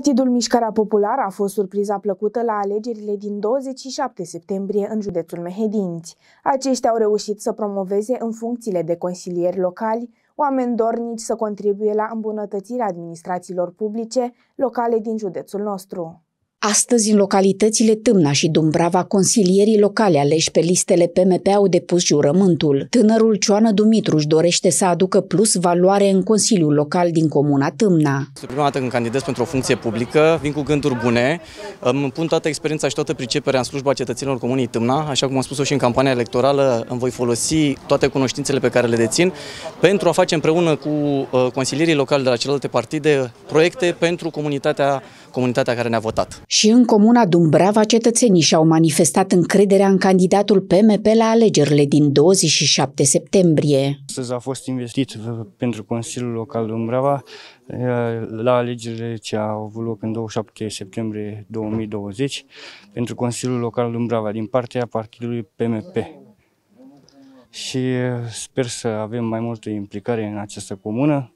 Partidul Mișcarea Populară a fost surpriza plăcută la alegerile din 27 septembrie în județul Mehedinți. Aceștia au reușit să promoveze în funcțiile de consilieri locali oameni dornici să contribuie la îmbunătățirea administrațiilor publice locale din județul nostru. Astăzi, în localitățile Tâmna și Dumbrava, consilierii locale aleși pe listele PMP au depus jurământul. Tânărul Cioană Dumitru își dorește să aducă plus valoare în Consiliul Local din Comuna Tâmna. Este prima dată când candidez pentru o funcție publică, vin cu gânduri bune, îmi pun toată experiența și toată priceperea în slujba cetățenilor Comunii Tâmna, așa cum am spus-o și în campania electorală, îmi voi folosi toate cunoștințele pe care le dețin pentru a face împreună cu uh, consilierii locali de la celelalte partide proiecte pentru comunitatea, comunitatea care ne-a votat. Și în comuna Dumbrava, cetățenii și-au manifestat încrederea în candidatul PMP la alegerile din 27 septembrie. Astăzi a fost investit pentru Consiliul Local Dumbrava la alegerile ce au avut loc în 27 septembrie 2020 pentru Consiliul Local Dumbrava din partea partidului PMP și sper să avem mai multă implicare în această comună.